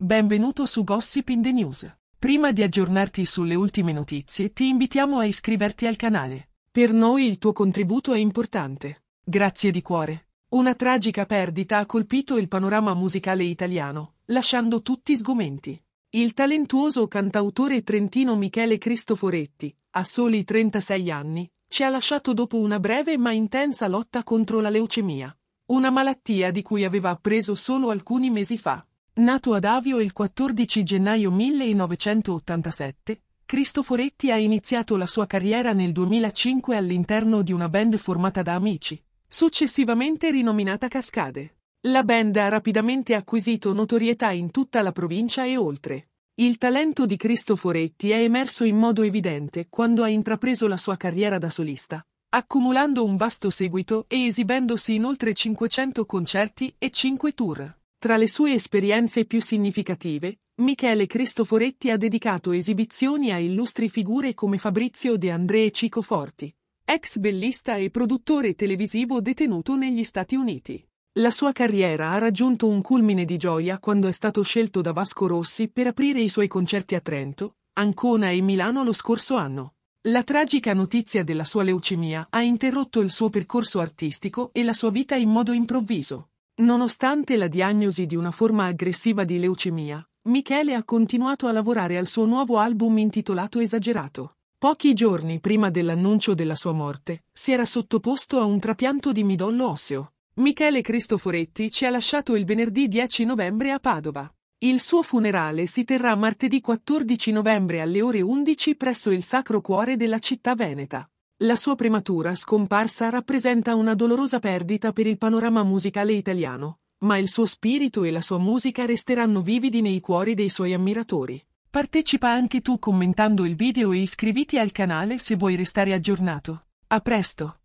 Benvenuto su Gossip in the News. Prima di aggiornarti sulle ultime notizie, ti invitiamo a iscriverti al canale. Per noi il tuo contributo è importante. Grazie di cuore. Una tragica perdita ha colpito il panorama musicale italiano, lasciando tutti sgomenti. Il talentuoso cantautore trentino Michele Cristoforetti, a soli 36 anni, ci ha lasciato dopo una breve ma intensa lotta contro la leucemia, una malattia di cui aveva appreso solo alcuni mesi fa. Nato ad Avio il 14 gennaio 1987, Cristoforetti ha iniziato la sua carriera nel 2005 all'interno di una band formata da amici, successivamente rinominata Cascade. La band ha rapidamente acquisito notorietà in tutta la provincia e oltre. Il talento di Cristoforetti è emerso in modo evidente quando ha intrapreso la sua carriera da solista, accumulando un vasto seguito e esibendosi in oltre 500 concerti e 5 tour. Tra le sue esperienze più significative, Michele Cristoforetti ha dedicato esibizioni a illustri figure come Fabrizio De André e Cico Forti, ex bellista e produttore televisivo detenuto negli Stati Uniti. La sua carriera ha raggiunto un culmine di gioia quando è stato scelto da Vasco Rossi per aprire i suoi concerti a Trento, Ancona e Milano lo scorso anno. La tragica notizia della sua leucemia ha interrotto il suo percorso artistico e la sua vita in modo improvviso. Nonostante la diagnosi di una forma aggressiva di leucemia, Michele ha continuato a lavorare al suo nuovo album intitolato Esagerato. Pochi giorni prima dell'annuncio della sua morte, si era sottoposto a un trapianto di midollo osseo. Michele Cristoforetti ci ha lasciato il venerdì 10 novembre a Padova. Il suo funerale si terrà martedì 14 novembre alle ore 11 presso il Sacro Cuore della città veneta. La sua prematura scomparsa rappresenta una dolorosa perdita per il panorama musicale italiano, ma il suo spirito e la sua musica resteranno vividi nei cuori dei suoi ammiratori. Partecipa anche tu commentando il video e iscriviti al canale se vuoi restare aggiornato. A presto!